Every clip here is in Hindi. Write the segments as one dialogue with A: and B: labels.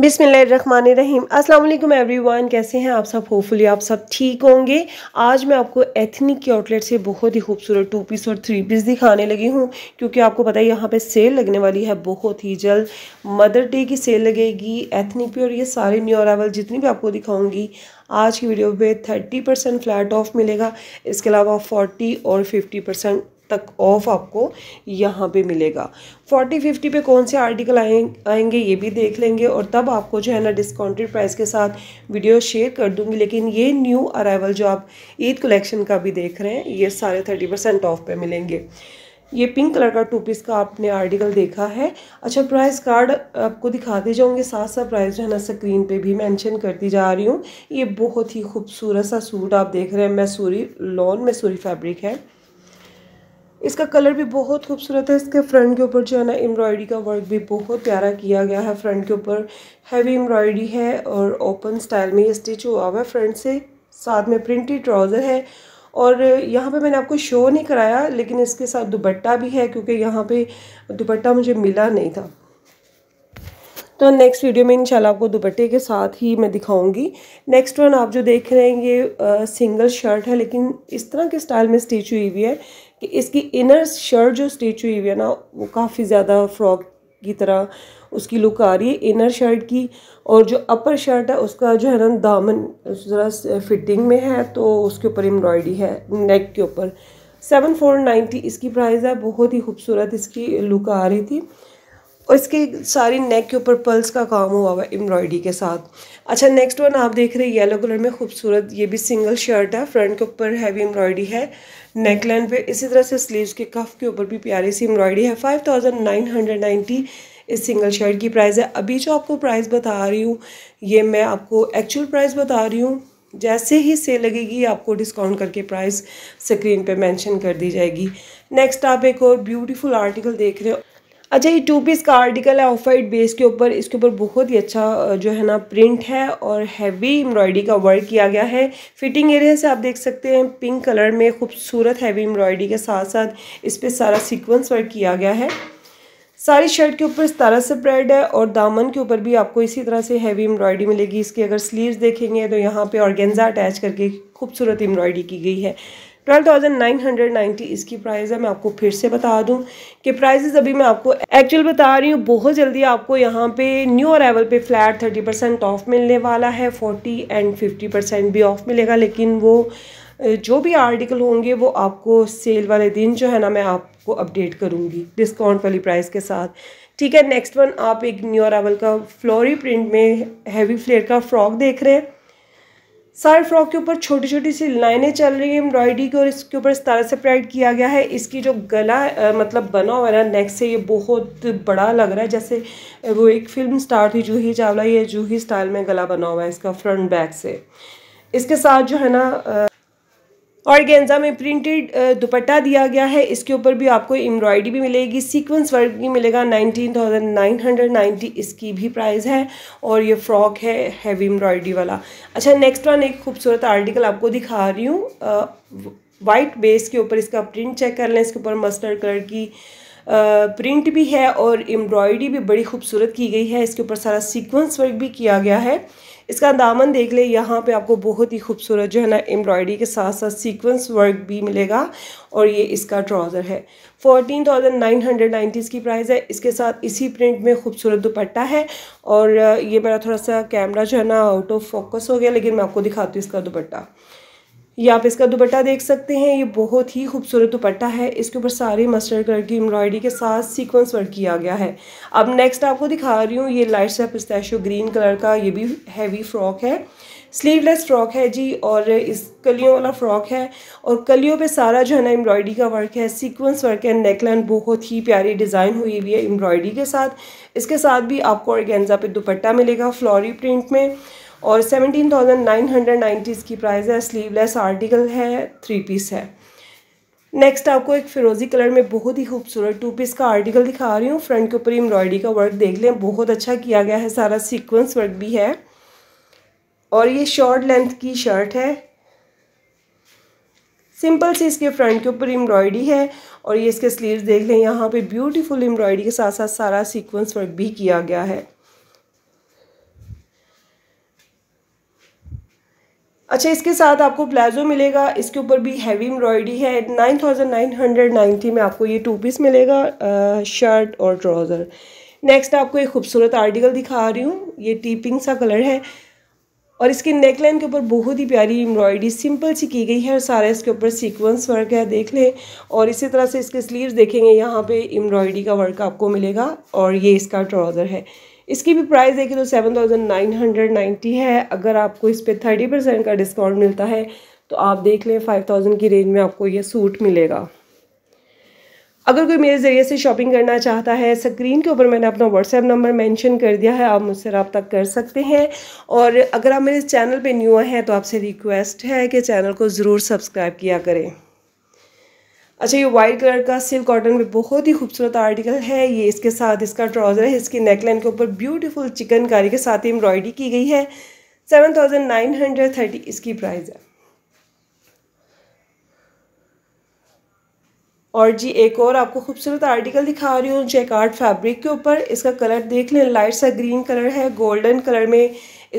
A: बिसमीम अल्लाम एवरीवन कैसे हैं आप सब होपफुली आप सब ठीक होंगे आज मैं आपको एथनिक की आउटलेट से बहुत ही खूबसूरत टू पीस और थ्री पीस दिखाने लगी हूँ क्योंकि आपको पता है यहाँ पे सेल लगने वाली है बहुत ही जल्द मदर डे की सेल लगेगी एथनिक पे और ये सारे न्यू अरावल जितनी भी आपको दिखाऊंगी आज की वीडियो पे थर्टी परसेंट फ्लैट ऑफ मिलेगा इसके अलावा फोर्टी और फिफ्टी परसेंट तक ऑफ आपको यहाँ पे मिलेगा फोर्टी फिफ्टी पे कौन से आर्टिकल आएंगे ये भी देख लेंगे और तब आपको जो है ना डिस्काउंटेड प्राइस के साथ वीडियो शेयर कर दूंगी लेकिन ये न्यू अराइवल जो आप ईद कलेक्शन का भी देख रहे हैं ये सारे थर्टी परसेंट ऑफ पे मिलेंगे ये पिंक कलर का टू पीस का आपने आर्टिकल देखा है अच्छा प्राइस कार्ड आपको दिखाते जाऊँगे साथ साथ प्राइस जो है ना स्क्रीन पे भी मेंशन करती जा रही हूँ ये बहुत ही खूबसूरत सा सूट आप देख रहे हैं मैसूरी लॉन मैसूरी फैब्रिक है इसका कलर भी बहुत खूबसूरत है इसके फ्रंट के ऊपर जो है ना एम्ब्रॉयडरी का वर्क भी बहुत प्यारा किया गया है फ्रंट के ऊपर हैवी एम्ब्रॉयडरी है और ओपन स्टाइल में ये स्टिच हुआ हुआ है फ्रंट से साथ में प्रिंटेड ट्राउज़र है और यहाँ पे मैंने आपको शो नहीं कराया लेकिन इसके साथ दुपट्टा भी है क्योंकि यहाँ पर दुपट्टा मुझे मिला नहीं था तो नेक्स्ट वीडियो में इंशाल्लाह आपको दुपट्टे के साथ ही मैं दिखाऊंगी नेक्स्ट वन आप जो देख रहे हैं ये आ, सिंगल शर्ट है लेकिन इस तरह के स्टाइल में स्टिच हुई हुई है कि इसकी इनर शर्ट जो हुई हुई है ना वो काफ़ी ज़्यादा फ्रॉक की तरह उसकी लुक आ रही है इनर शर्ट की और जो अपर शर्ट है उसका जो है ना दामन ज़रा फिटिंग में है तो उसके ऊपर एम्ब्रॉयडरी है नेक के ऊपर सेवन फोर नाइन्टी इसकी प्राइस है बहुत ही खूबसूरत इसकी लुक आ रही थी और इसके सारी नेक के ऊपर पर्ल्स का काम हुआ हुआ है एम्ब्रॉयडरी के साथ अच्छा नेक्स्ट वन आप देख रहे हैं येलो कलर में खूबसूरत ये भी सिंगल शर्ट है फ्रंट के ऊपर हैवी एम्ब्रॉयडरी है नेक लाइन पे इसी तरह से स्लीव्स के कफ के ऊपर भी प्यारी सी एम्ब्रॉयडरी है five thousand nine hundred ninety इस सिंगल शर्ट की प्राइस है अभी जो आपको प्राइस बता रही हूँ ये मैं आपको एक्चुअल प्राइस बता रही हूँ जैसे ही सेल लगेगी आपको डिस्काउंट करके प्राइस स्क्रीन पे मेंशन कर दी जाएगी नेक्स्ट आप एक और ब्यूटीफुल आर्टिकल देख रहे हो अच्छा ये टू पीस का आर्टिकल है ऑफ वाइट बेस के ऊपर इसके ऊपर बहुत ही अच्छा जो है ना प्रिंट है और हैवी एम्ब्रॉयडरी का वर्क किया गया है फिटिंग एरिया से आप देख सकते हैं पिंक कलर में खूबसूरत हैवी एम्ब्रॉयडरी के साथ साथ इस पर सारा सीक्वेंस वर्क किया गया है सारी शर्ट के ऊपर सतारा से ब्रेड है और दामन के ऊपर भी आपको इसी तरह से हैवी एम्ब्रॉयडरी मिलेगी इसकी अगर स्लीव्स देखेंगे तो यहाँ पे ऑर्गेंजा अटैच करके खूबसूरत एम्ब्रॉयडरी की गई है 12,990 इसकी प्राइस है मैं आपको फिर से बता दूं कि प्राइसेस अभी मैं आपको एक्चुअल बता रही हूँ बहुत जल्दी आपको यहाँ पे न्यू अरावल पे फ्लैट 30 परसेंट ऑफ मिलने वाला है 40 एंड 50 परसेंट भी ऑफ मिलेगा लेकिन वो जो भी आर्टिकल होंगे वो आपको सेल वाले दिन जो है ना मैं आपको अपडेट करूँगी डिस्काउंट वाली प्राइस के साथ ठीक है नेक्स्ट वन आप एक न्यू अरावल का फ्लोरी प्रिंट में हैवी फ्लेयर का फ्रॉक देख रहे हैं सारे फ्रॉक के ऊपर छोटी छोटी सी लाइनें चल रही है एम्ब्रॉयडरी की और इसके ऊपर इस तरह से प्रिंट किया गया है इसकी जो गला आ, मतलब बना हुआ है ना नेक से ये बहुत बड़ा लग रहा है जैसे वो एक फिल्म स्टार थी जूही चावला ये जूही स्टाइल में गला बना हुआ है इसका फ्रंट बैक से इसके साथ जो है ना ऑर्गेन्जा में प्रिंटेड दुपट्टा दिया गया है इसके ऊपर भी आपको एम्ब्रॉयडरी भी मिलेगी सीक्वेंस वर्क भी मिलेगा 19,990 इसकी भी प्राइस है और ये फ्रॉक है हैवी एम्ब्रॉयडरी वाला अच्छा नेक्स्ट वन एक खूबसूरत आर्टिकल आपको दिखा रही हूँ वाइट बेस के ऊपर इसका प्रिंट चेक कर लें इसके ऊपर मस्टर्ड कलर की प्रिंट भी है और एम्ब्रॉयडरी भी बड़ी खूबसूरत की गई है इसके ऊपर सारा सीक्वेंस वर्क भी किया गया है इसका दामन देख ले यहाँ पे आपको बहुत ही खूबसूरत जो है ना एम्ब्रॉयडरी के साथ साथ सीक्वेंस वर्क भी मिलेगा और ये इसका ट्राउज़र है fourteen thousand nine hundred nineties की प्राइस है इसके साथ इसी प्रिंट में खूबसूरत दुपट्टा है और ये मेरा थोड़ा सा कैमरा जो है ना आउट ऑफ फोकस हो गया लेकिन मैं आपको दिखाती हूँ इसका दुपट्टा ये आप इसका दुपट्टा देख सकते हैं ये बहुत ही खूबसूरत दुपट्टा है इसके ऊपर सारे मस्टर्ड कलर की एम्ब्रॉयडरी के साथ सीक्वेंस वर्क किया गया है अब नेक्स्ट आपको दिखा रही हूँ ये लाइट सा पिस्तैशो ग्रीन कलर का ये भी हैवी फ्रॉक है स्लीवलेस फ्रॉक है जी और इस कलियों वाला फ्रॉक है और कलियों पे सारा जो है ना एम्ब्रॉयडरी का वर्क है सीक्वेंस वर्क है नेकलाइन बहुत ही प्यारी डिज़ाइन हुई हुई है एम्ब्रॉयडरी के साथ इसके साथ भी आपको गेंजा पे दुपट्टा मिलेगा फ्लोरी प्रिंट में और 17,990 की प्राइस है स्लीवलेस आर्टिकल है थ्री पीस है नेक्स्ट आपको एक फिरोज़ी कलर में बहुत ही खूबसूरत टू पीस का आर्टिकल दिखा रही हूँ फ्रंट के ऊपर एम्ब्रॉयडरी का वर्क देख लें बहुत अच्छा किया गया है सारा सीक्वेंस वर्क भी है और ये शॉर्ट लेंथ की शर्ट है सिंपल सी इसके फ्रंट के ऊपर एम्ब्रॉयडरी है और ये इसके स्लीव्स देख लें यहाँ पे ब्यूटीफुल एम्ब्रॉयडरी के साथ साथ सारा सीक्वेंस वर्क भी किया गया है अच्छा इसके साथ आपको प्लाजो मिलेगा इसके ऊपर भी हैवी एम्ब्रॉयडरी है nine thousand nine hundred ninety में आपको ये टू पीस मिलेगा शर्ट और ट्राउज़र नेक्स्ट आपको एक खूबसूरत आर्टिकल दिखा रही हूँ ये टीपिंग सा कलर है और इसके नेकलाइन के ऊपर बहुत ही प्यारी एम्ब्रॉयडरी सिंपल सी की गई है और सारा इसके ऊपर सीक्वेंस वर्क है देख लें और इसी तरह से इसके स्लीव्स देखेंगे यहाँ पे एम्ब्रॉयडरी का वर्क आपको मिलेगा और ये इसका ट्राउज़र है इसकी भी प्राइस देखिए तो seven thousand nine hundred ninety है अगर आपको इस पर थर्टी परसेंट का डिस्काउंट मिलता है तो आप देख लें फाइव थाउजेंड की रेंज में आपको ये सूट मिलेगा अगर कोई मेरे ज़रिए से शॉपिंग करना चाहता है स्क्रीन के ऊपर मैंने अपना व्हाट्सएप नंबर मेंशन कर दिया है आप मुझसे रबता कर सकते हैं और अगर आप मेरे चैनल पे न्यू आए हैं तो आपसे रिक्वेस्ट है कि चैनल को ज़रूर सब्सक्राइब किया करें अच्छा ये वाइट कलर का सिल्क कॉटन में बहुत ही खूबसूरत आर्टिकल है ये इसके साथ इसका ट्राउज़र है इसकी नेकलाइन के ऊपर ब्यूटीफुल चिकनकारी के साथ एम्ब्रॉयडरी की गई है seven thousand nine hundred thirty इसकी प्राइस है और जी एक और आपको खूबसूरत आर्टिकल दिखा रही हूँ जैकार्ड फैब्रिक के ऊपर इसका कलर देख लें लाइट सा ग्रीन कलर है गोल्डन कलर में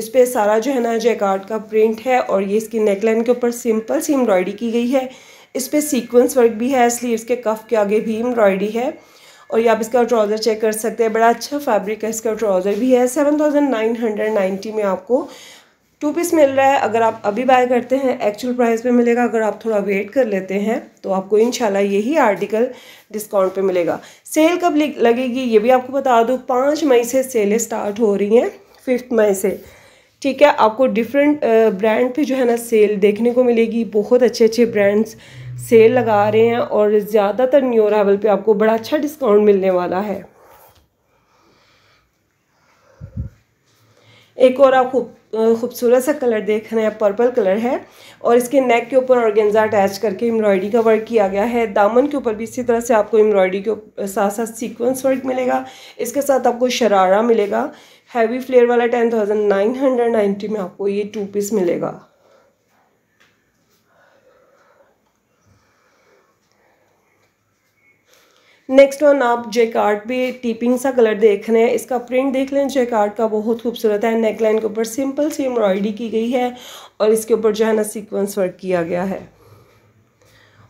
A: इस पर सारा जो है ना जैकार्ड का प्रिंट है और ये इसकी नेकलाइन के ऊपर सिंपल सी एम्ब्रॉयडरी की गई है इस पर सीक्वेंस वर्क भी है स्लीवस के कफ के आगे भी एम्ब्रॉयडरी है और ये आप इसका ट्राउज़र चेक कर सकते हैं बड़ा अच्छा फैब्रिक है इसका ट्राउज़र भी है seven thousand nine hundred ninety में आपको टू पीस मिल रहा है अगर आप अभी बाय करते हैं एक्चुअल प्राइस पे मिलेगा अगर आप थोड़ा वेट कर लेते हैं तो आपको इनशाला यही आर्टिकल डिस्काउंट पे मिलेगा सेल कब लगेगी ये भी आपको बता दूँ पाँच मई से सेलें स्टार्ट हो रही हैं फिफ्थ मई से ठीक है आपको डिफरेंट ब्रांड पर जो है ना सेल देखने को मिलेगी बहुत अच्छे अच्छे ब्रांड्स सेल लगा रहे हैं और ज़्यादातर न्यू अरावल पे आपको बड़ा अच्छा डिस्काउंट मिलने वाला है एक और आप खूब खूबसूरत सा कलर देख रहे हैं पर्पल कलर है और इसके नेक के ऊपर गेंजा अटैच करके एम्ब्रॉयडरी का वर्क किया गया है दामन के ऊपर भी इसी तरह से आपको एम्ब्रॉयडरी के साथ साथ सीक्वेंस वर्क मिलेगा इसके साथ आपको शरारा मिलेगा हैवी फ्लेयर वाला ten thousand nine hundred ninety में आपको ये टू पीस मिलेगा नेक्स्ट वन आप जेकार्ड पे टीपिंग सा कलर देख रहे हैं इसका प्रिंट देख लें जेकार्ड का बहुत खूबसूरत है नेकलाइन के ऊपर सिंपल सी एम्ब्रॉयडरी की गई है और इसके ऊपर जो है ना सीक्वेंस वर्क किया गया है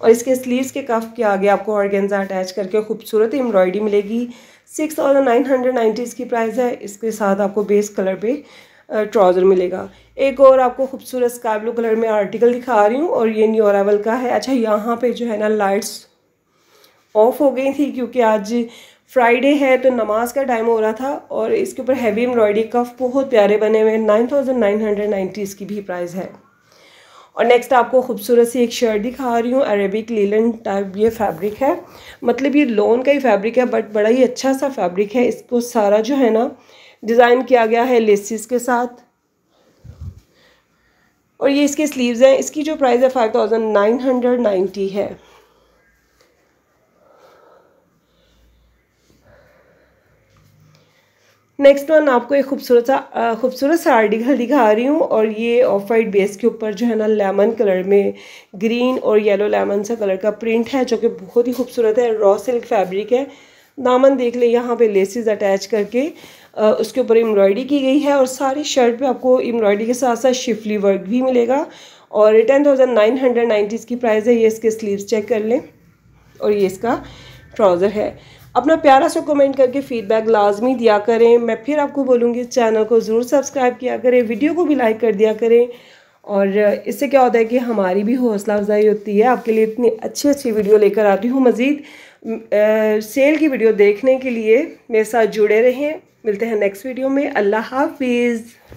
A: और इसके स्लीव्स के कफ के आगे आपको ऑर्गेन्जा अटैच करके खूबसूरत एम्ब्रॉयडरी मिलेगी six thousand nine hundred ninety इसकी प्राइस है इसके साथ आपको बेस कलर पे ट्राउज़र मिलेगा एक और आपको खूबसूरत स्काई ब्लू कलर में आर्टिकल दिखा रही हूँ और ये न्यू अरावल का है अच्छा यहाँ पे जो है ना लाइट्स ऑफ़ हो गई थी क्योंकि आज फ्राइडे है तो नमाज का टाइम हो रहा था और इसके ऊपर हैवी एम्ब्रॉयडरी कफ बहुत प्यारे बने हुए हैं nine thousand nine hundred ninety इसकी भी प्राइस है और नेक्स्ट आपको खूबसूरत सी एक शर्ट दिखा रही हूँ अरेबिक लीलन टाइप ये फैब्रिक है मतलब ये लोन का ही फैब्रिक है बट बड़ा ही अच्छा सा फैब्रिक है इसको सारा जो है ना डिज़ाइन किया गया है लेसिस के साथ और ये इसके स्लीव्स हैं इसकी जो प्राइस है five thousand nine hundred ninety है नेक्स्ट वन आपको एक खूबसूरत सा खूबसूरत सा आर्टिकल दिखा रही हूँ और ये ऑफ वाइट बेस के ऊपर जो है ना लेमन कलर में ग्रीन और येलो लेमन सा कलर का प्रिंट है जो कि बहुत ही खूबसूरत है रॉ सिल्क फैब्रिक है दामन देख ले यहाँ पे लेसिस अटैच करके आ, उसके ऊपर एम्ब्रॉयडरी की गई है और सारी शर्ट पे आपको एम्ब्रॉयडरी के साथ साथ शिफली वर्क भी मिलेगा और ten thousand nine hundred nineties की प्राइस है ये इसके स्लीव चेक कर लें और ये इसका ट्राउज़र है अपना प्यारा सा कमेंट करके फीडबैक लाजमी दिया करें मैं फिर आपको बोलूँगी इस चैनल को ज़रूर सब्सक्राइब किया करें वीडियो को भी लाइक कर दिया करें और इससे क्या होता है कि हमारी भी हौसला अफजाई होती है आपके लिए इतनी अच्छी अच्छी वीडियो लेकर आती हूँ मज़ीद सेल की वीडियो देखने के लिए मेरे साथ जुड़े रहें मिलते हैं नेक्स्ट वीडियो में अल्लाह हाफिज़